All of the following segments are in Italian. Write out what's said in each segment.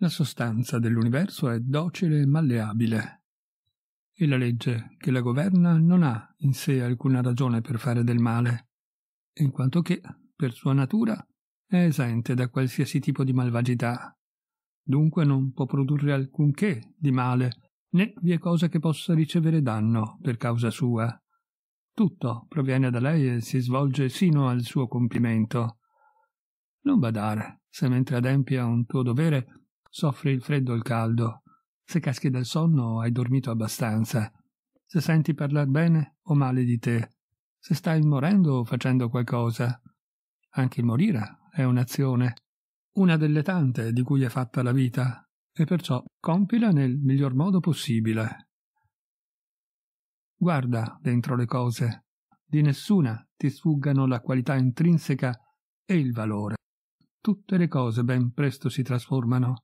La sostanza dell'universo è docile e malleabile, e la legge che la governa non ha in sé alcuna ragione per fare del male, in quanto che, per sua natura, è esente da qualsiasi tipo di malvagità. Dunque non può produrre alcunché di male, né vi è cosa che possa ricevere danno per causa sua. Tutto proviene da lei e si svolge sino al suo compimento. Non badare se mentre adempia un tuo dovere Soffri il freddo o il caldo. Se caschi dal sonno o hai dormito abbastanza. Se senti parlare bene o male di te. Se stai morendo o facendo qualcosa. Anche il morire è un'azione. Una delle tante di cui è fatta la vita. E perciò compila nel miglior modo possibile. Guarda dentro le cose. Di nessuna ti sfuggano la qualità intrinseca e il valore. Tutte le cose ben presto si trasformano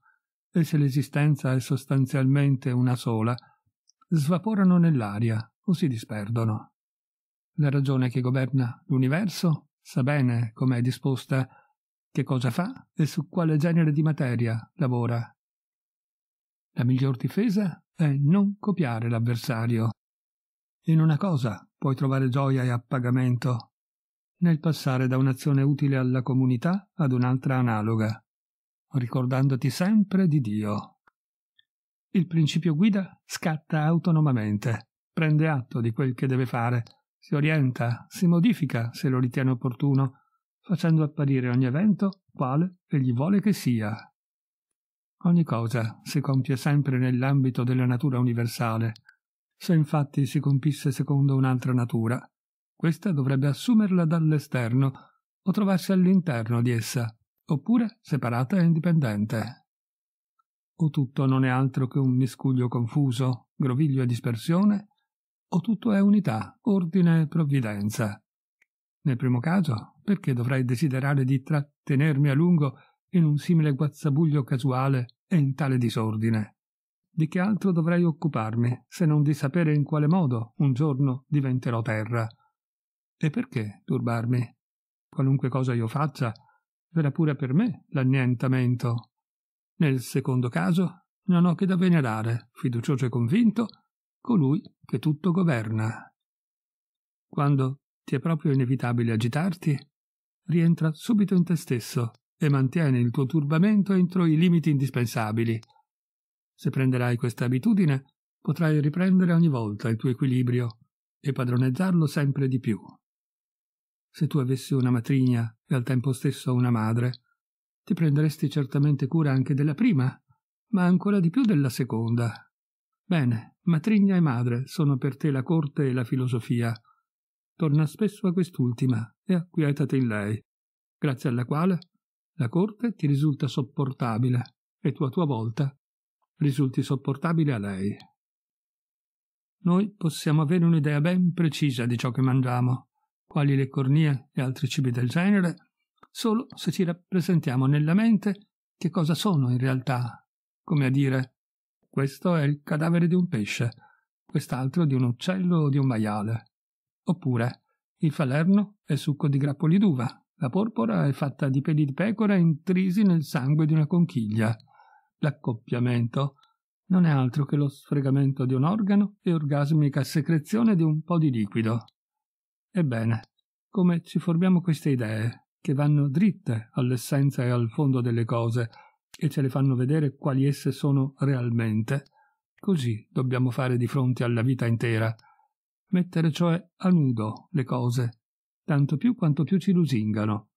e se l'esistenza è sostanzialmente una sola, svaporano nell'aria o si disperdono. La ragione che governa l'universo sa bene com'è disposta, che cosa fa e su quale genere di materia lavora. La miglior difesa è non copiare l'avversario. In una cosa puoi trovare gioia e appagamento, nel passare da un'azione utile alla comunità ad un'altra analoga ricordandoti sempre di Dio. Il principio guida scatta autonomamente, prende atto di quel che deve fare, si orienta, si modifica se lo ritiene opportuno, facendo apparire ogni evento quale egli vuole che sia. Ogni cosa si compie sempre nell'ambito della natura universale. Se infatti si compisse secondo un'altra natura, questa dovrebbe assumerla dall'esterno o trovarsi all'interno di essa, oppure separata e indipendente. O tutto non è altro che un miscuglio confuso, groviglio e dispersione, o tutto è unità, ordine e provvidenza. Nel primo caso, perché dovrei desiderare di trattenermi a lungo in un simile guazzabuglio casuale e in tale disordine? Di che altro dovrei occuparmi se non di sapere in quale modo un giorno diventerò terra? E perché turbarmi? Qualunque cosa io faccia, era pure per me l'annientamento. Nel secondo caso, non ho che da venerare, fiducioso e convinto, colui che tutto governa. Quando ti è proprio inevitabile agitarti, rientra subito in te stesso e mantieni il tuo turbamento entro i limiti indispensabili. Se prenderai questa abitudine, potrai riprendere ogni volta il tuo equilibrio e padroneggiarlo sempre di più se tu avessi una matrigna e al tempo stesso una madre, ti prenderesti certamente cura anche della prima, ma ancora di più della seconda. Bene, matrigna e madre sono per te la corte e la filosofia. Torna spesso a quest'ultima e acquietati in lei, grazie alla quale la corte ti risulta sopportabile e tu a tua volta risulti sopportabile a lei. Noi possiamo avere un'idea ben precisa di ciò che mangiamo, quali le cornie e altri cibi del genere, solo se ci rappresentiamo nella mente che cosa sono in realtà, come a dire questo è il cadavere di un pesce, quest'altro di un uccello o di un maiale. Oppure il falerno è succo di grappoli d'uva, la porpora è fatta di peli di pecora intrisi nel sangue di una conchiglia. L'accoppiamento non è altro che lo sfregamento di un organo e orgasmica secrezione di un po' di liquido. Ebbene, come ci formiamo queste idee, che vanno dritte all'essenza e al fondo delle cose, e ce le fanno vedere quali esse sono realmente, così dobbiamo fare di fronte alla vita intera, mettere cioè a nudo le cose, tanto più quanto più ci lusingano,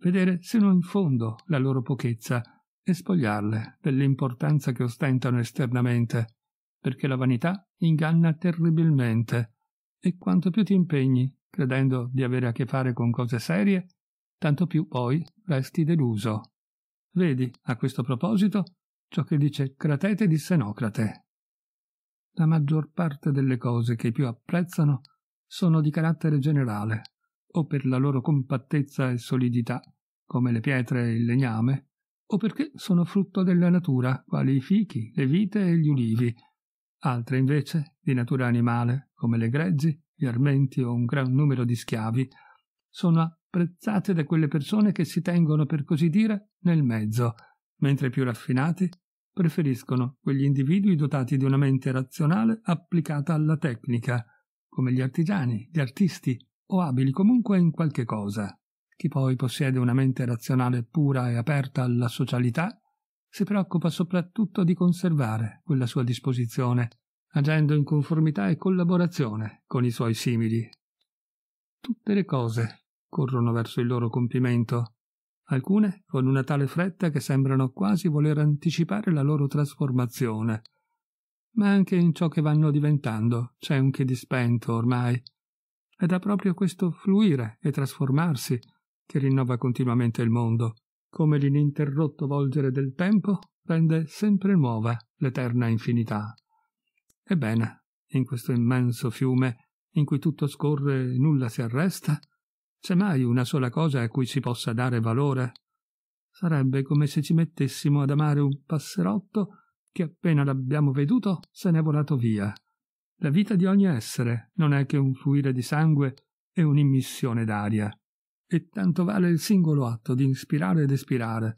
vedere se non in fondo la loro pochezza e spogliarle dell'importanza che ostentano esternamente, perché la vanità inganna terribilmente e quanto più ti impegni credendo di avere a che fare con cose serie, tanto più poi resti deluso. Vedi, a questo proposito, ciò che dice Cratete di Senocrate. La maggior parte delle cose che più apprezzano sono di carattere generale, o per la loro compattezza e solidità, come le pietre e il legname, o perché sono frutto della natura, quali i fichi, le vite e gli ulivi, altre invece di natura animale, come le greggi gli armenti o un gran numero di schiavi, sono apprezzate da quelle persone che si tengono, per così dire, nel mezzo, mentre i più raffinati preferiscono quegli individui dotati di una mente razionale applicata alla tecnica, come gli artigiani, gli artisti o abili comunque in qualche cosa. Chi poi possiede una mente razionale pura e aperta alla socialità si preoccupa soprattutto di conservare quella sua disposizione agendo in conformità e collaborazione con i suoi simili. Tutte le cose corrono verso il loro compimento, alcune con una tale fretta che sembrano quasi voler anticipare la loro trasformazione. Ma anche in ciò che vanno diventando c'è un che di spento ormai. Ed è proprio questo fluire e trasformarsi che rinnova continuamente il mondo, come l'ininterrotto volgere del tempo rende sempre nuova l'eterna infinità. Ebbene, in questo immenso fiume, in cui tutto scorre e nulla si arresta, c'è mai una sola cosa a cui si possa dare valore? Sarebbe come se ci mettessimo ad amare un passerotto che appena l'abbiamo veduto se n'è volato via. La vita di ogni essere non è che un fluire di sangue e un'immissione d'aria. E tanto vale il singolo atto di inspirare ed espirare,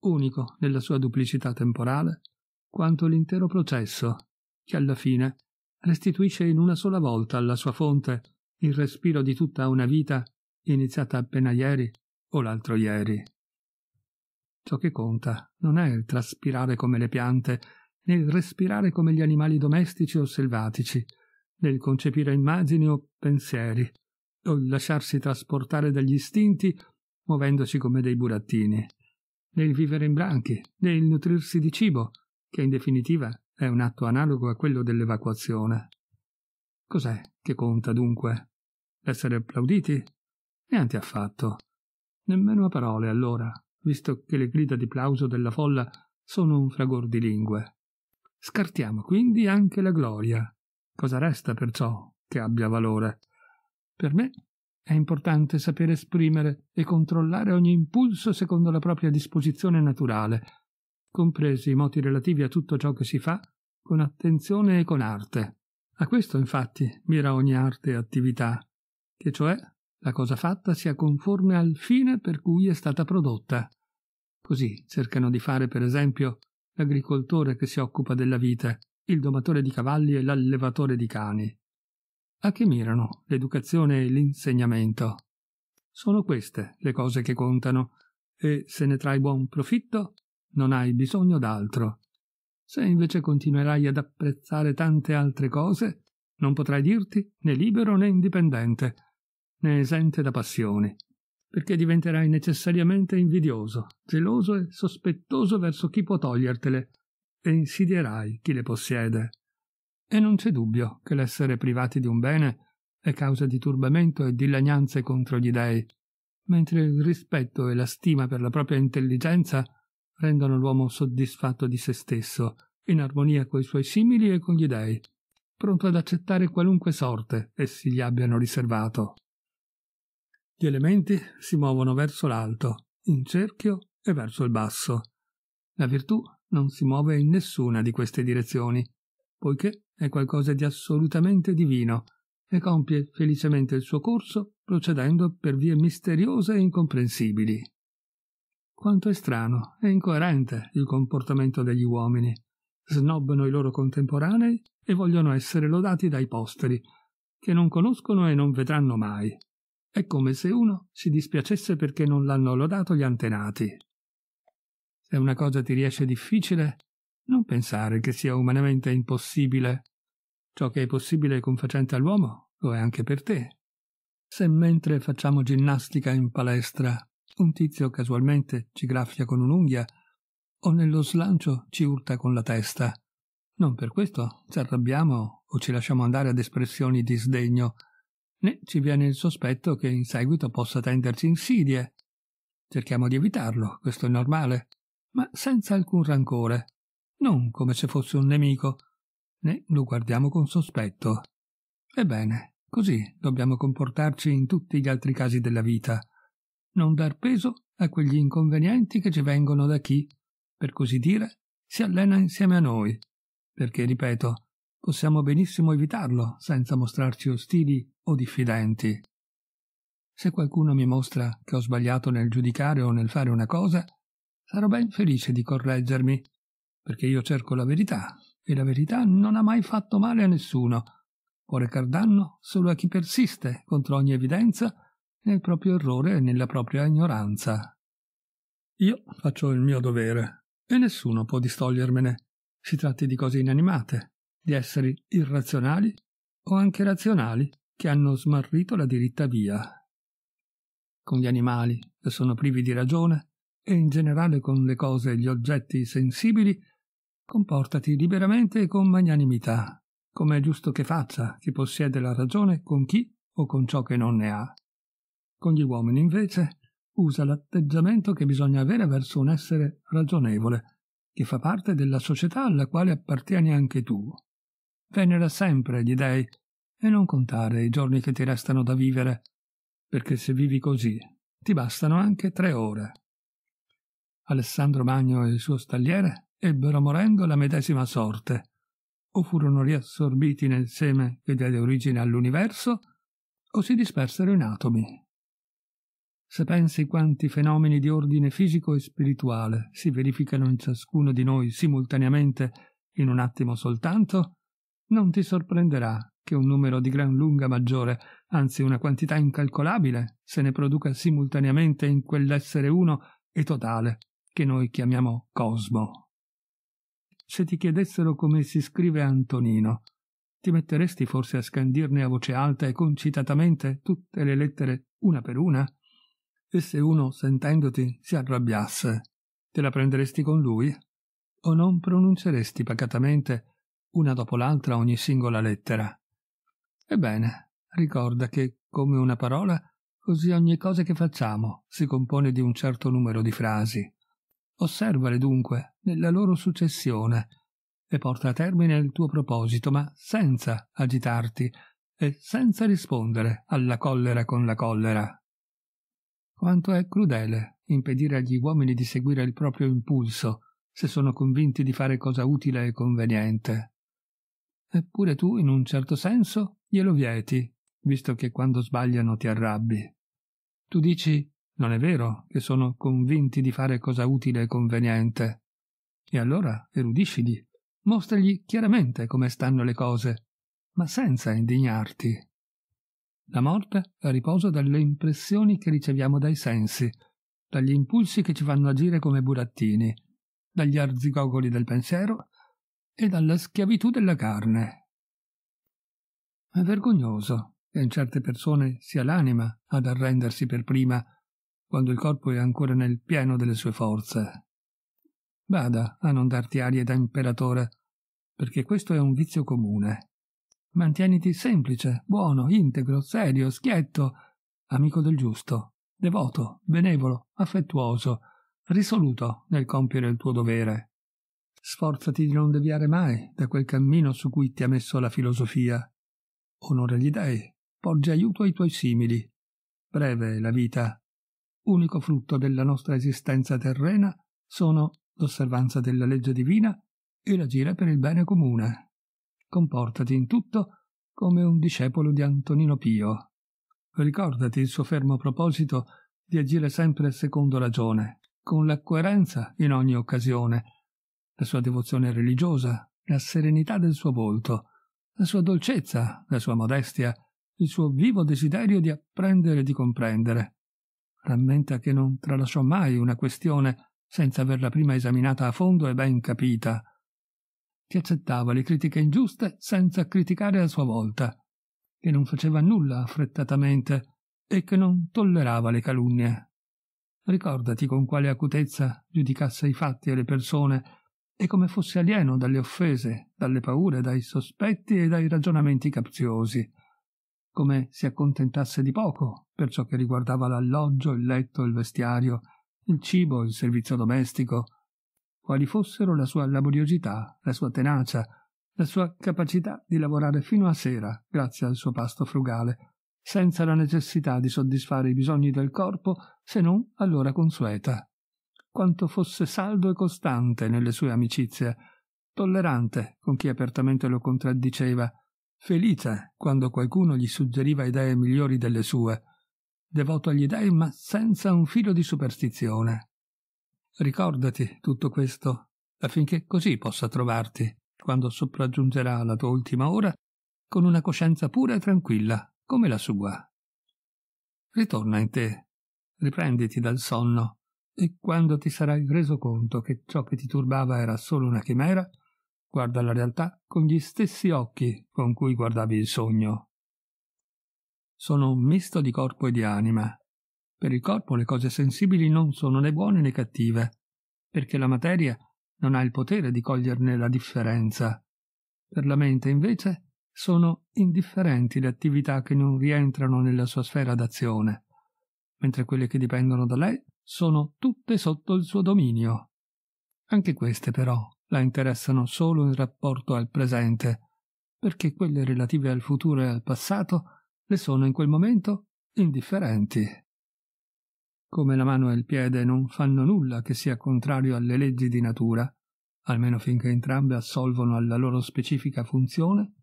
unico nella sua duplicità temporale, quanto l'intero processo che alla fine restituisce in una sola volta alla sua fonte il respiro di tutta una vita iniziata appena ieri o l'altro ieri. Ciò che conta non è il traspirare come le piante, né il respirare come gli animali domestici o selvatici, né il concepire immagini o pensieri, o il lasciarsi trasportare dagli istinti muovendosi come dei burattini, né il vivere in branchi, né il nutrirsi di cibo, che in definitiva è un atto analogo a quello dell'evacuazione. Cos'è che conta dunque? Essere applauditi? Neanche affatto. Nemmeno a parole allora, visto che le grida di plauso della folla sono un fragor di lingue. Scartiamo quindi anche la gloria. Cosa resta perciò che abbia valore? Per me è importante sapere esprimere e controllare ogni impulso secondo la propria disposizione naturale, compresi i moti relativi a tutto ciò che si fa con attenzione e con arte. A questo, infatti, mira ogni arte e attività, che cioè la cosa fatta sia conforme al fine per cui è stata prodotta. Così cercano di fare, per esempio, l'agricoltore che si occupa della vita, il domatore di cavalli e l'allevatore di cani. A che mirano l'educazione e l'insegnamento? Sono queste le cose che contano, e se ne trai buon profitto, non hai bisogno d'altro. Se invece continuerai ad apprezzare tante altre cose, non potrai dirti né libero né indipendente, né esente da passioni, perché diventerai necessariamente invidioso, geloso e sospettoso verso chi può togliertele, e insidierai chi le possiede. E non c'è dubbio che l'essere privati di un bene è causa di turbamento e di lagnanze contro gli dèi, mentre il rispetto e la stima per la propria intelligenza rendono l'uomo soddisfatto di se stesso, in armonia coi suoi simili e con gli dei, pronto ad accettare qualunque sorte essi gli abbiano riservato. Gli elementi si muovono verso l'alto, in cerchio e verso il basso. La virtù non si muove in nessuna di queste direzioni, poiché è qualcosa di assolutamente divino e compie felicemente il suo corso procedendo per vie misteriose e incomprensibili. Quanto è strano e incoerente il comportamento degli uomini. Snobbano i loro contemporanei e vogliono essere lodati dai posteri, che non conoscono e non vedranno mai. È come se uno si dispiacesse perché non l'hanno lodato gli antenati. Se una cosa ti riesce difficile, non pensare che sia umanamente impossibile. Ciò che è possibile e confacente all'uomo lo è anche per te. Se mentre facciamo ginnastica in palestra un tizio casualmente ci graffia con un'unghia o nello slancio ci urta con la testa. Non per questo ci arrabbiamo o ci lasciamo andare ad espressioni di sdegno, né ci viene il sospetto che in seguito possa tenderci insidie. Cerchiamo di evitarlo, questo è normale, ma senza alcun rancore, non come se fosse un nemico, né lo guardiamo con sospetto. Ebbene, così dobbiamo comportarci in tutti gli altri casi della vita non dar peso a quegli inconvenienti che ci vengono da chi, per così dire, si allena insieme a noi, perché, ripeto, possiamo benissimo evitarlo senza mostrarci ostili o diffidenti. Se qualcuno mi mostra che ho sbagliato nel giudicare o nel fare una cosa, sarò ben felice di correggermi, perché io cerco la verità, e la verità non ha mai fatto male a nessuno, può recar danno solo a chi persiste contro ogni evidenza nel proprio errore e nella propria ignoranza. Io faccio il mio dovere e nessuno può distogliermene. Si tratti di cose inanimate, di esseri irrazionali o anche razionali che hanno smarrito la diritta via. Con gli animali, che sono privi di ragione, e in generale con le cose e gli oggetti sensibili, comportati liberamente e con magnanimità, come è giusto che faccia chi possiede la ragione con chi o con ciò che non ne ha. Con gli uomini, invece, usa l'atteggiamento che bisogna avere verso un essere ragionevole, che fa parte della società alla quale appartieni anche tu. Venera sempre gli dèi e non contare i giorni che ti restano da vivere, perché se vivi così ti bastano anche tre ore. Alessandro Magno e il suo stagliere ebbero morendo la medesima sorte, o furono riassorbiti nel seme che diede origine all'universo, o si dispersero in atomi, se pensi quanti fenomeni di ordine fisico e spirituale si verificano in ciascuno di noi simultaneamente in un attimo soltanto, non ti sorprenderà che un numero di gran lunga maggiore, anzi una quantità incalcolabile, se ne produca simultaneamente in quell'essere uno e totale che noi chiamiamo cosmo. Se ti chiedessero come si scrive Antonino, ti metteresti forse a scandirne a voce alta e concitatamente tutte le lettere una per una? E se uno, sentendoti, si arrabbiasse, te la prenderesti con lui? O non pronunceresti pacatamente una dopo l'altra ogni singola lettera? Ebbene, ricorda che, come una parola, così ogni cosa che facciamo si compone di un certo numero di frasi. Osservale dunque nella loro successione e porta a termine il tuo proposito, ma senza agitarti e senza rispondere alla collera con la collera. Quanto è crudele impedire agli uomini di seguire il proprio impulso, se sono convinti di fare cosa utile e conveniente. Eppure tu, in un certo senso, glielo vieti, visto che quando sbagliano ti arrabbi. Tu dici, non è vero che sono convinti di fare cosa utile e conveniente. E allora erudiscili, mostragli chiaramente come stanno le cose, ma senza indignarti. La morte riposa dalle impressioni che riceviamo dai sensi, dagli impulsi che ci fanno agire come burattini, dagli arzigogoli del pensiero e dalla schiavitù della carne. È vergognoso che in certe persone sia l'anima ad arrendersi per prima quando il corpo è ancora nel pieno delle sue forze. Bada a non darti arie da imperatore, perché questo è un vizio comune. Mantieniti semplice, buono, integro, serio, schietto, amico del giusto, devoto, benevolo, affettuoso, risoluto nel compiere il tuo dovere. Sforzati di non deviare mai da quel cammino su cui ti ha messo la filosofia. Onora gli dèi, porge aiuto ai tuoi simili. Breve è la vita. Unico frutto della nostra esistenza terrena sono l'osservanza della legge divina e l'agire per il bene comune. Comportati in tutto come un discepolo di Antonino Pio. Ricordati il suo fermo proposito di agire sempre secondo ragione, con la coerenza in ogni occasione, la sua devozione religiosa, la serenità del suo volto, la sua dolcezza, la sua modestia, il suo vivo desiderio di apprendere e di comprendere. Rammenta che non tralasciò mai una questione senza averla prima esaminata a fondo e ben capita che accettava le critiche ingiuste senza criticare a sua volta, che non faceva nulla affrettatamente e che non tollerava le calunnie. Ricordati con quale acutezza giudicasse i fatti e le persone e come fosse alieno dalle offese, dalle paure, dai sospetti e dai ragionamenti capziosi, come si accontentasse di poco per ciò che riguardava l'alloggio, il letto, il vestiario, il cibo, il servizio domestico, quali fossero la sua laboriosità, la sua tenacia, la sua capacità di lavorare fino a sera grazie al suo pasto frugale, senza la necessità di soddisfare i bisogni del corpo se non all'ora consueta. Quanto fosse saldo e costante nelle sue amicizie, tollerante con chi apertamente lo contraddiceva, felice quando qualcuno gli suggeriva idee migliori delle sue, devoto agli dei ma senza un filo di superstizione. Ricordati tutto questo, affinché così possa trovarti, quando sopraggiungerà la tua ultima ora, con una coscienza pura e tranquilla, come la sua. Ritorna in te, riprenditi dal sonno, e quando ti sarai reso conto che ciò che ti turbava era solo una chimera, guarda la realtà con gli stessi occhi con cui guardavi il sogno. Sono un misto di corpo e di anima, per il corpo le cose sensibili non sono né buone né cattive, perché la materia non ha il potere di coglierne la differenza. Per la mente, invece, sono indifferenti le attività che non rientrano nella sua sfera d'azione, mentre quelle che dipendono da lei sono tutte sotto il suo dominio. Anche queste, però, la interessano solo in rapporto al presente, perché quelle relative al futuro e al passato le sono in quel momento indifferenti come la mano e il piede non fanno nulla che sia contrario alle leggi di natura, almeno finché entrambe assolvono alla loro specifica funzione,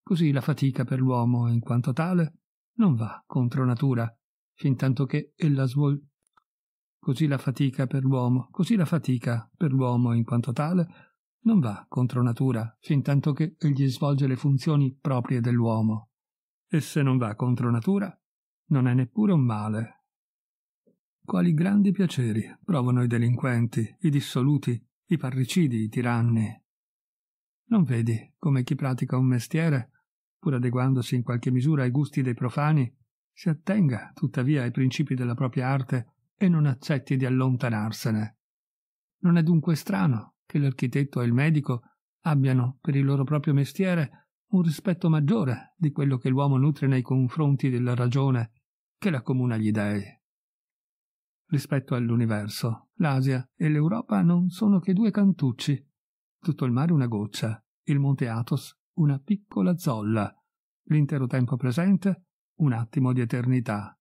così la fatica per l'uomo, in quanto tale, non va contro natura, fin tanto che ella svolge. Così la fatica per l'uomo, così la fatica per l'uomo, in quanto tale, non va contro natura, fin tanto che egli svolge le funzioni proprie dell'uomo. E se non va contro natura, non è neppure un male, quali grandi piaceri provano i delinquenti, i dissoluti, i parricidi, i tiranni. Non vedi come chi pratica un mestiere, pur adeguandosi in qualche misura ai gusti dei profani, si attenga tuttavia ai principi della propria arte e non accetti di allontanarsene. Non è dunque strano che l'architetto e il medico abbiano per il loro proprio mestiere un rispetto maggiore di quello che l'uomo nutre nei confronti della ragione che la comuna gli dei rispetto all'universo. L'Asia e l'Europa non sono che due cantucci. Tutto il mare una goccia, il monte Athos una piccola zolla, l'intero tempo presente un attimo di eternità.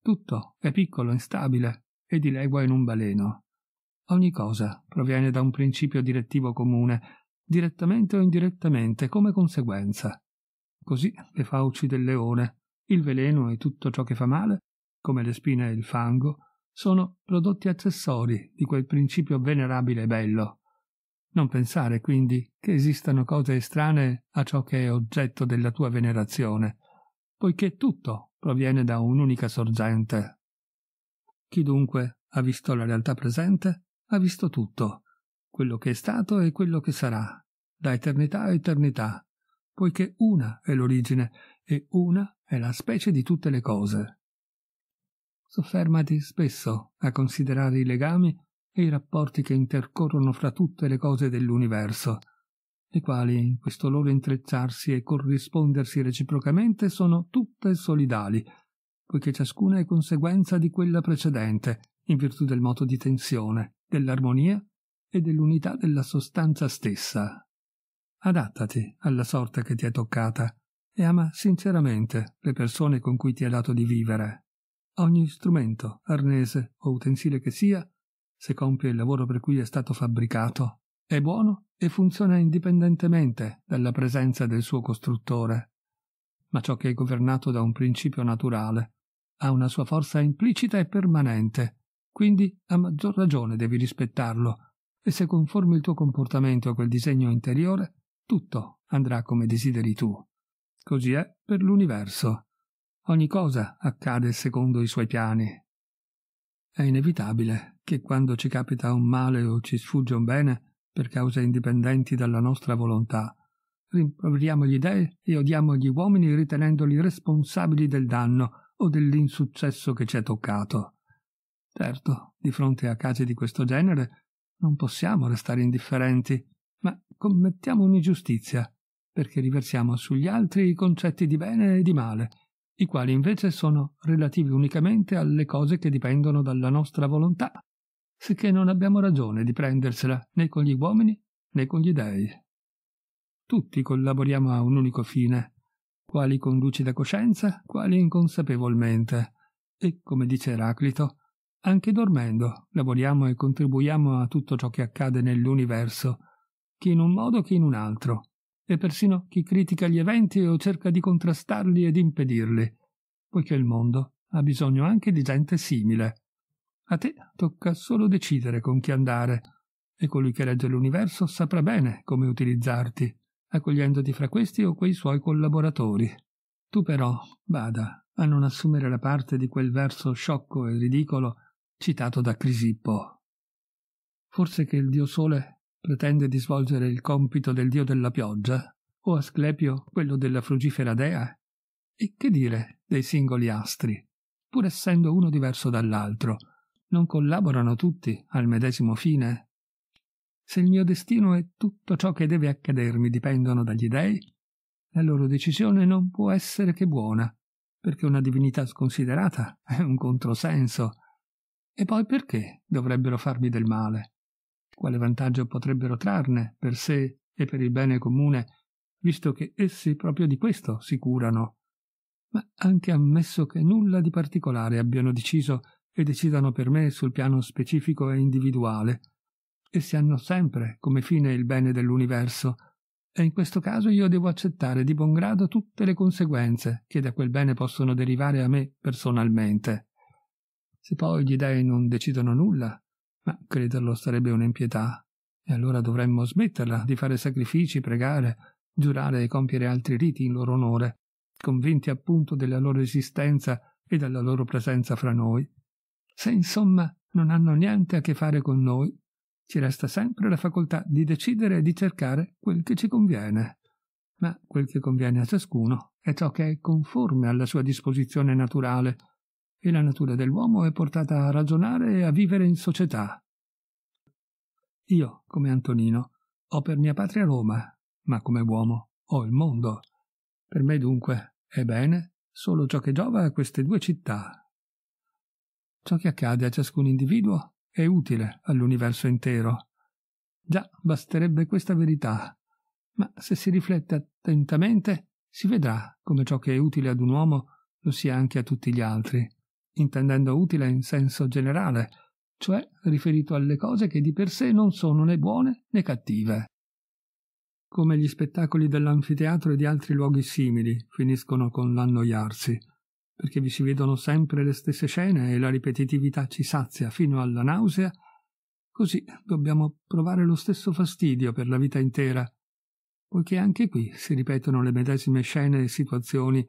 Tutto è piccolo, instabile e dilegua in un baleno. Ogni cosa proviene da un principio direttivo comune, direttamente o indirettamente, come conseguenza. Così le fauci del leone, il veleno e tutto ciò che fa male, come le spine e il fango, sono prodotti accessori di quel principio venerabile e bello. Non pensare, quindi, che esistano cose estranee a ciò che è oggetto della tua venerazione, poiché tutto proviene da un'unica sorgente. Chi dunque ha visto la realtà presente, ha visto tutto, quello che è stato e quello che sarà, da eternità a eternità, poiché una è l'origine e una è la specie di tutte le cose. Soffermati spesso a considerare i legami e i rapporti che intercorrono fra tutte le cose dell'universo, le quali in questo loro intrecciarsi e corrispondersi reciprocamente sono tutte solidali, poiché ciascuna è conseguenza di quella precedente, in virtù del moto di tensione, dell'armonia e dell'unità della sostanza stessa. Adattati alla sorte che ti è toccata e ama sinceramente le persone con cui ti è dato di vivere. Ogni strumento, arnese o utensile che sia, se compie il lavoro per cui è stato fabbricato, è buono e funziona indipendentemente dalla presenza del suo costruttore. Ma ciò che è governato da un principio naturale ha una sua forza implicita e permanente, quindi a maggior ragione devi rispettarlo, e se conformi il tuo comportamento a quel disegno interiore, tutto andrà come desideri tu. Così è per l'universo. Ogni cosa accade secondo i suoi piani. È inevitabile che quando ci capita un male o ci sfugge un bene, per cause indipendenti dalla nostra volontà, rimproveriamo gli dèi e odiamo gli uomini ritenendoli responsabili del danno o dell'insuccesso che ci è toccato. Certo, di fronte a casi di questo genere non possiamo restare indifferenti, ma commettiamo un'ingiustizia, perché riversiamo sugli altri i concetti di bene e di male, i quali invece sono relativi unicamente alle cose che dipendono dalla nostra volontà, sicché non abbiamo ragione di prendersela né con gli uomini né con gli dei. Tutti collaboriamo a un unico fine, quali con lucida coscienza, quali inconsapevolmente, e, come dice Eraclito, anche dormendo lavoriamo e contribuiamo a tutto ciò che accade nell'universo, che in un modo che in un altro, e persino chi critica gli eventi o cerca di contrastarli ed impedirli, poiché il mondo ha bisogno anche di gente simile. A te tocca solo decidere con chi andare, e colui che regge l'universo saprà bene come utilizzarti, accogliendoti fra questi o quei suoi collaboratori. Tu però, bada, a non assumere la parte di quel verso sciocco e ridicolo citato da Crisippo. Forse che il Dio Sole pretende di svolgere il compito del dio della pioggia o Asclepio quello della frugifera dea? E che dire dei singoli astri, pur essendo uno diverso dall'altro, non collaborano tutti al medesimo fine? Se il mio destino e tutto ciò che deve accadermi dipendono dagli dei, la loro decisione non può essere che buona, perché una divinità sconsiderata è un controsenso. E poi perché dovrebbero farmi del male? quale vantaggio potrebbero trarne per sé e per il bene comune, visto che essi proprio di questo si curano. Ma anche ammesso che nulla di particolare abbiano deciso e decidano per me sul piano specifico e individuale, essi hanno sempre come fine il bene dell'universo, e in questo caso io devo accettare di buon grado tutte le conseguenze che da quel bene possono derivare a me personalmente. Se poi gli dèi non decidono nulla ma crederlo sarebbe un'impietà, e allora dovremmo smetterla di fare sacrifici, pregare, giurare e compiere altri riti in loro onore, convinti appunto della loro esistenza e della loro presenza fra noi. Se insomma non hanno niente a che fare con noi, ci resta sempre la facoltà di decidere e di cercare quel che ci conviene. Ma quel che conviene a ciascuno è ciò che è conforme alla sua disposizione naturale e la natura dell'uomo è portata a ragionare e a vivere in società. Io, come Antonino, ho per mia patria Roma, ma come uomo ho il mondo. Per me dunque è bene solo ciò che giova a queste due città. Ciò che accade a ciascun individuo è utile all'universo intero. Già basterebbe questa verità, ma se si riflette attentamente si vedrà come ciò che è utile ad un uomo lo sia anche a tutti gli altri intendendo utile in senso generale, cioè riferito alle cose che di per sé non sono né buone né cattive. Come gli spettacoli dell'anfiteatro e di altri luoghi simili finiscono con l'annoiarsi, perché vi si vedono sempre le stesse scene e la ripetitività ci sazia fino alla nausea, così dobbiamo provare lo stesso fastidio per la vita intera, poiché anche qui si ripetono le medesime scene e situazioni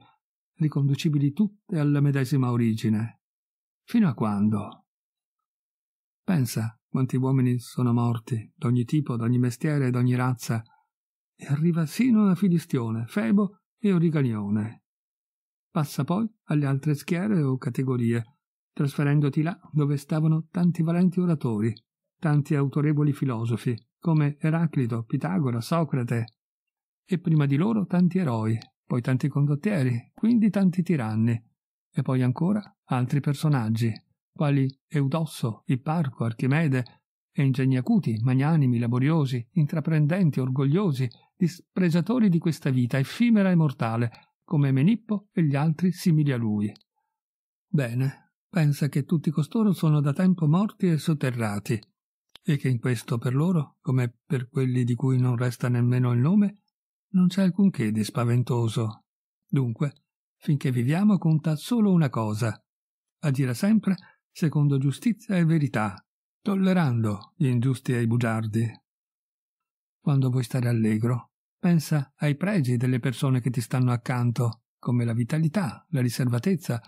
riconducibili tutte alla medesima origine. Fino a quando? Pensa quanti uomini sono morti, d'ogni tipo, d'ogni mestiere, d'ogni razza, e arriva sino a Filistione, Febo e Origanione. Passa poi alle altre schiere o categorie, trasferendoti là dove stavano tanti valenti oratori, tanti autorevoli filosofi, come Eraclito, Pitagora, Socrate, e prima di loro tanti eroi, poi tanti condottieri, quindi tanti tiranni, e poi ancora altri personaggi, quali Eudosso, Ipparco, Archimede, e ingegni acuti, magnanimi, laboriosi, intraprendenti, orgogliosi, dispregiatori di questa vita effimera e mortale, come Menippo e gli altri simili a lui. Bene, pensa che tutti costoro sono da tempo morti e sotterrati, e che in questo per loro, come per quelli di cui non resta nemmeno il nome, non c'è alcunché di spaventoso. Dunque, finché viviamo conta solo una cosa, agire sempre secondo giustizia e verità, tollerando gli ingiusti e i bugiardi. Quando vuoi stare allegro, pensa ai pregi delle persone che ti stanno accanto, come la vitalità, la riservatezza,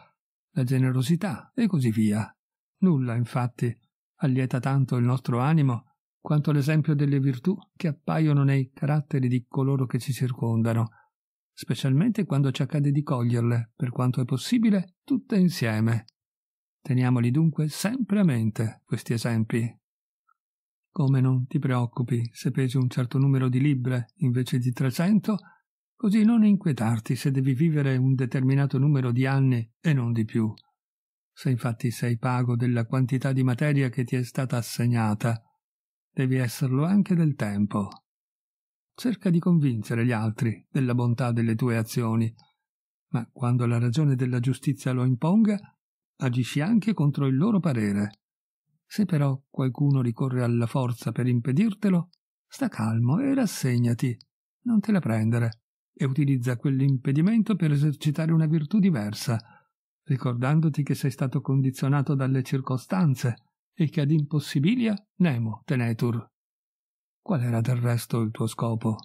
la generosità e così via. Nulla, infatti, allieta tanto il nostro animo quanto l'esempio delle virtù che appaiono nei caratteri di coloro che ci circondano, specialmente quando ci accade di coglierle, per quanto è possibile, tutte insieme. Teniamoli dunque sempre a mente questi esempi. Come non ti preoccupi se pesi un certo numero di libbre invece di 300, così non inquietarti se devi vivere un determinato numero di anni e non di più. Se infatti sei pago della quantità di materia che ti è stata assegnata, devi esserlo anche del tempo. Cerca di convincere gli altri della bontà delle tue azioni, ma quando la ragione della giustizia lo imponga, agisci anche contro il loro parere. Se però qualcuno ricorre alla forza per impedirtelo, sta calmo e rassegnati, non te la prendere, e utilizza quell'impedimento per esercitare una virtù diversa, ricordandoti che sei stato condizionato dalle circostanze, e che ad impossibilia nemo tenetur. Qual era del resto il tuo scopo?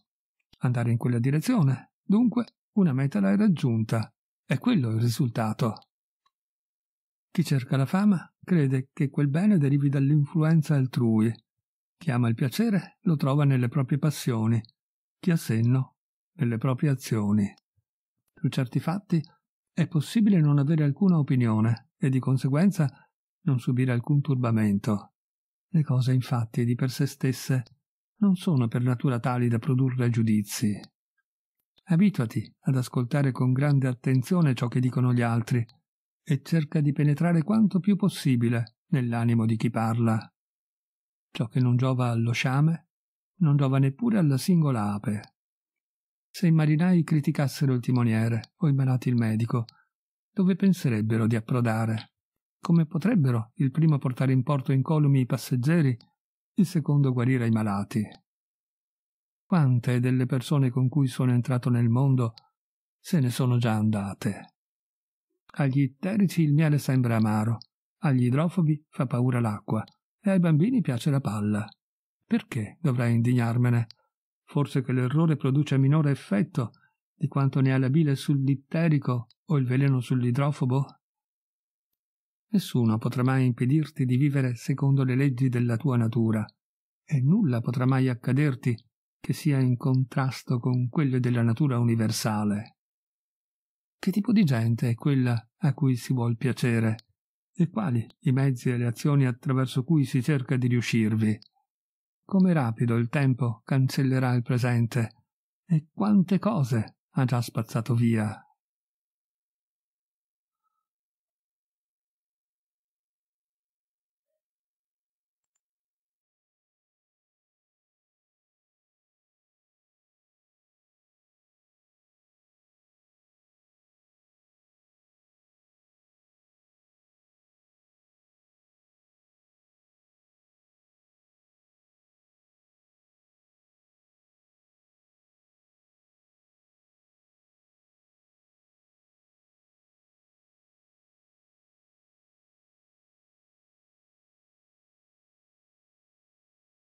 Andare in quella direzione. Dunque, una meta l'hai raggiunta. È quello il risultato. Chi cerca la fama crede che quel bene derivi dall'influenza altrui. Chi ama il piacere lo trova nelle proprie passioni. Chi ha senno, nelle proprie azioni. Su certi fatti è possibile non avere alcuna opinione e di conseguenza non subire alcun turbamento. Le cose infatti di per sé stesse non sono per natura tali da produrre giudizi. Abituati ad ascoltare con grande attenzione ciò che dicono gli altri e cerca di penetrare quanto più possibile nell'animo di chi parla. Ciò che non giova allo sciame non giova neppure alla singola ape. Se i marinai criticassero il timoniere o i malati il medico, dove penserebbero di approdare? Come potrebbero il primo portare in porto incolumi i passeggeri, il secondo guarire i malati? Quante delle persone con cui sono entrato nel mondo se ne sono già andate? Agli itterici il miele sembra amaro, agli idrofobi fa paura l'acqua e ai bambini piace la palla. Perché dovrei indignarmene? Forse che l'errore produce minore effetto di quanto ne ha la bile sull'itterico o il veleno sull'idrofobo? Nessuno potrà mai impedirti di vivere secondo le leggi della tua natura, e nulla potrà mai accaderti che sia in contrasto con quelle della natura universale. Che tipo di gente è quella a cui si vuol piacere, e quali i mezzi e le azioni attraverso cui si cerca di riuscirvi? Come rapido il tempo cancellerà il presente, e quante cose ha già spazzato via.